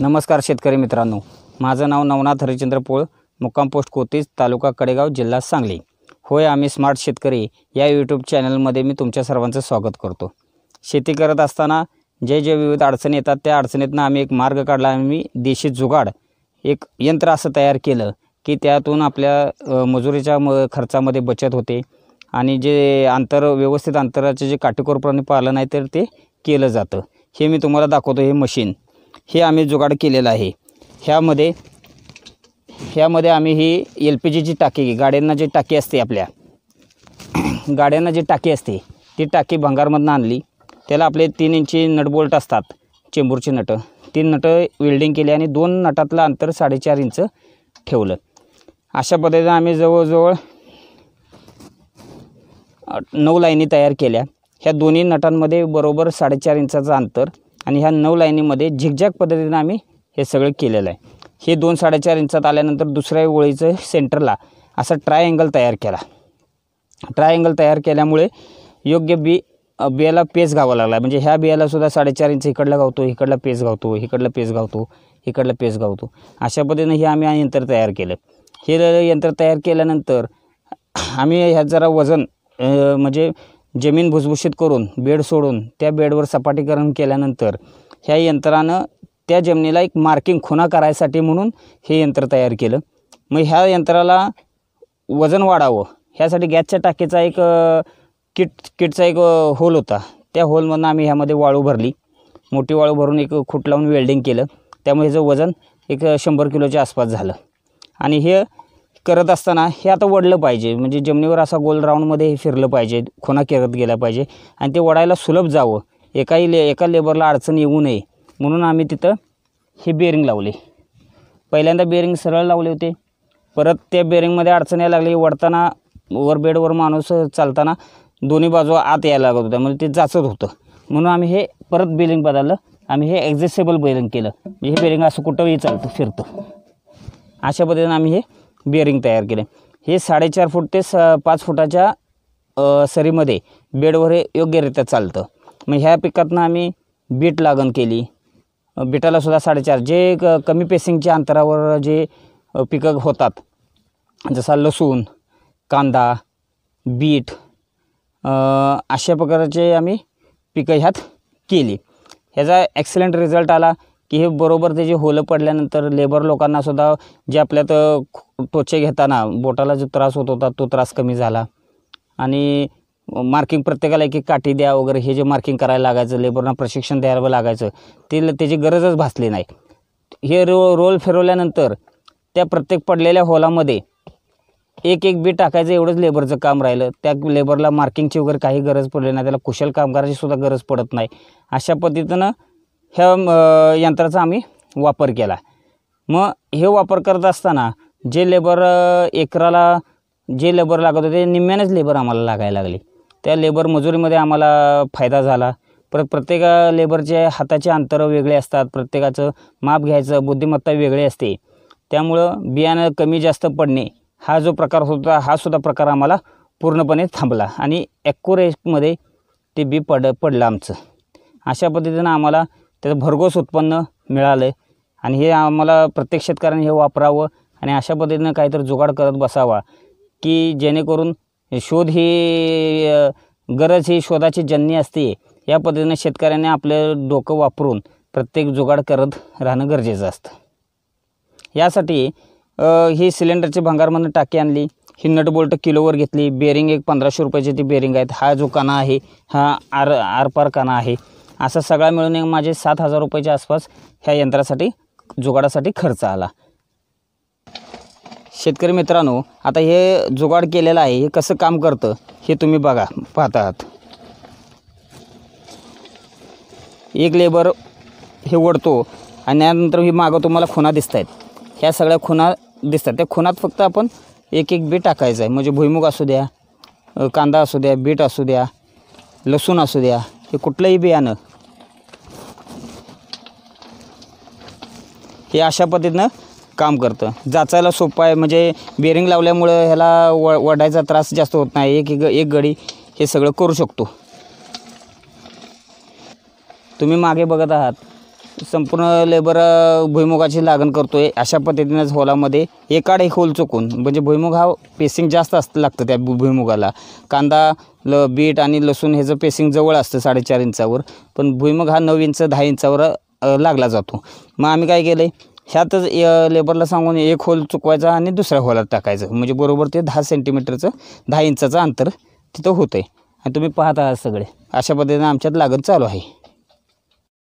नमस्कार शेतकरी मित्रांनो माझं नाव नवनाथ हरिचंद्र पोळ मुक्काम पोस्ट कोतीज तालुका कडेगाव जिल्हा सांगली होय आम्ही स्मार्ट शेतकरी या यूट्यूब चॅनलमध्ये मी तुमच्या सर्वांचं स्वागत करतो शेती करत असताना जे जे विविध अडचणी येतात त्या अडचणीतनं आम्ही एक मार्ग काढला आम्ही देशी जुगाड एक यंत्र असं तयार केलं की त्यातून आपल्या मजुरीच्या म खर्चामध्ये बचत होते आणि जे अंतर व्यवस्थित अंतराचे जे काटेकोरपणे पालन आहे तर ते केलं जातं हे मी तुम्हाला दाखवतो हे मशीन हे आम्ही जुगाड केलेलं आहे ह्यामध्ये ह्यामध्ये आम्ही ही एल पी जीची टाकी गाड्यांना जी टाकी असते आपल्या गाड्यांना जी टाकी असते ती टाकी भंगारमधनं आणली त्याला आपले तीन इंची नटबोल्ट असतात चेंबूरची नटं तीन नटं वेल्डिंग केली आणि दोन नटातलं अंतर साडेचार इंच ठेवलं अशा पद्धतीनं आम्ही जवळजवळ नऊ लाईनी तयार केल्या ह्या दोन्ही नटांमध्ये बरोबर साडेचार इंचाचं अंतर आणि ह्या नऊ लाईनीमध्ये झिकझॅक पद्धतीनं आम्ही हे सगळं केलेलं आहे हे दोन साडेचार इंचात आल्यानंतर दुसऱ्या ओळीचं सेंटरला असा अँगल तयार केला अँगल तयार केल्यामुळे योग्य बी बियाला पेस गावा लागला म्हणजे ह्या बियालासुद्धा साडेचार इंच इकडला गावतो इकडला पेस गावतो इकडला पेस गावतो इकडला पेस गावतो अशा पद्धतीनं हे आम्ही यंत्र तयार केलं हे यंत्र तयार केल्यानंतर आम्ही ह्या जरा वजन म्हणजे जमीन भुसभुशीत करून बेड सोडून त्या बेडवर सपाटीकरण केल्यानंतर ह्या यंत्रानं त्या जमिनीला एक मार्किंग खुणा करायसाठी म्हणून हे यंत्र तयार केलं मग ह्या यंत्राला वजन वाढावं ह्यासाठी गॅसच्या टाकीचा एक किट किटचा एक होल होता त्या होलमधनं आम्ही ह्यामध्ये वाळू भरली मोठी वाळू भरून एक खुट लावून वेल्डिंग केलं त्यामुळे ह्याचं वजन एक शंभर किलोच्या आसपास झालं आणि हे करत असताना हे आता वडलं पाहिजे म्हणजे जमिनीवर असा गोल राऊंडमध्ये हे फिरलं पाहिजे खुना करत गेला पाहिजे आणि ते वडायला सुलभ जावं एकाही ले एका लेबरला अडचण येऊ नये म्हणून आम्ही तिथं हे बेरिंग लावले पहिल्यांदा बेरिंग सरळ लावले होते परत त्या बेअरिंगमध्ये अडचण यायला लागली वडताना वर बेडवर माणूस चालताना दोन्ही बाजू आत यायला लागत होत्या म्हणजे ते जाचत होतं म्हणून आम्ही हे परत बेरिंग बदललं आम्ही हे ॲक्झेसेबल बेरिंग केलं म्हणजे हे बेरिंग असं कुठंही चालतं फिरतं अशा पद्धतीनं आम्ही हे बेअरिंग तयार केले हे साडेचार फूट ते स पाच फुटाच्या सरीमध्ये बेडवर हे योग्यरित्या चालतं मग ह्या पिकातनं आम्ही बीट लागण केली सुद्धा साडेचार जे क कमी पेसिंगच्या अंतरावर जे पिकं होतात जसा लसूण कांदा बीट अशा प्रकारचे आम्ही पिकं ह्यात केली ह्याचा ॲक्सिलेंट रिझल्ट आला की हे बरोबर त्याचे होलं पडल्यानंतर लेबर लोकांना सुद्धा जे आपल्यात टोचे घेताना बोटाला जो त्रास होत होता तो त्रास कमी झाला आणि मार्किंग प्रत्येकाला एक एक काठी द्या वगैरे हे जे मार्किंग करायला लागायचं लेबरना प्रशिक्षण द्यायला लागायचं ते त्याची गरजच भासली नाही हे रो रोल फिरवल्यानंतर त्या प्रत्येक पडलेल्या होलामध्ये एक एक बी टाकायचं एवढंच लेबरचं काम राहिलं त्या लेबरला मार्किंगची वगैरे काही गरज पडली नाही त्याला कुशल कामगाराची सुद्धा गरज पडत नाही अशा पद्धतीनं ह्या यंत्राचा आम्ही वापर केला मग हे वापर करत असताना जे लेबर एकराला जे लेबर लागत होते निम्म्यानेच लेबर आम्हाला लागायला लागले त्या लेबर मजुरीमध्ये आम्हाला फायदा झाला परत प्रत्येक लेबरचे हाताचे अंतर वेगळे असतात प्रत्येकाचं माप घ्यायचं बुद्धिमत्ता वेगळी असते त्यामुळं बियाणं कमी जास्त पडणे हा जो प्रकार होता हा सुद्धा प्रकार आम्हाला पूर्णपणे थांबला आणि ॲक्युरेटमध्ये ते बी पड पडलं आमचं अशा पद्धतीनं आम्हाला त्याचं भरघोस उत्पन्न मिळालं आहे आणि हे आम्हाला प्रत्येक शेतकऱ्याने हे वापरावं आणि अशा पद्धतीनं काहीतरी जुगाड करत बसावा की जेणेकरून शोध ही गरज ही शोधाची जन्नी असते या पद्धतीनं शेतकऱ्याने आपलं डोकं वापरून प्रत्येक जुगाड करत राहणं गरजेचं असतं यासाठी ही सिलेंडरची भंगारमधून टाकी आणली ही नटबोल्ट किलोवर घेतली बेरिंग एक पंधराशे रुपयाची ती बेरिंग आहेत हा जो काना आहे हा आर आरपार काना आहे असा सगळा मिळून एक माझे सात हजार रुपयाच्या आसपास ह्या यंत्रासाठी जुगाडासाठी खर्च आला शेतकरी मित्रांनो आता हे जुगाड केलेलं आहे हे कसं काम करतं हे तुम्ही बघा पाहत आहात एक लेबर हे ओढतो आणि त्यानंतर ही मागं तुम्हाला खुणा दिसत आहेत ह्या सगळ्या खुणा दिसतात त्या खुणात फक्त आपण एक एक बी टाकायचं आहे म्हणजे भुईमुग असू द्या कांदा असू द्या बीट असू द्या लसूण असू द्या हे कुठलंही बियाणं हे अशा पद्धतीनं काम करतं जाचायला सोपं आहे म्हणजे बेअरिंग लावल्यामुळं ह्याला व वडायचा त्रास जास्त होत नाही एक एक गडी हे सगळं करू शकतो तुम्ही मागे बघत आहात संपूर्ण लेबर भुईमुगाची लागण करतो आहे अशा पद्धतीनंच होलामध्ये एकाडे एक होल चुकून म्हणजे भुईमुग हा पेसिंग जास्त असतं लागतं त्या भुईमुगाला कांदा ल बीट आणि लसूण ह्याचं पेसिंग जवळ असतं साडेचार इंचावर पण भुईमुग हा नऊ इंच दहा इंचावर लागला जातो मग आम्ही काय केलं ह्यातच लेबरला सांगून एक होल चुकवायचा आणि दुसऱ्या होलात टाकायचं म्हणजे बरोबर ते दहा सेंटीमीटरचं दहा इंचाचं अंतर तिथं होतं आहे आणि तुम्ही पाहत आहात सगळे अशा पद्धतीनं आमच्यात लागत चालू आहे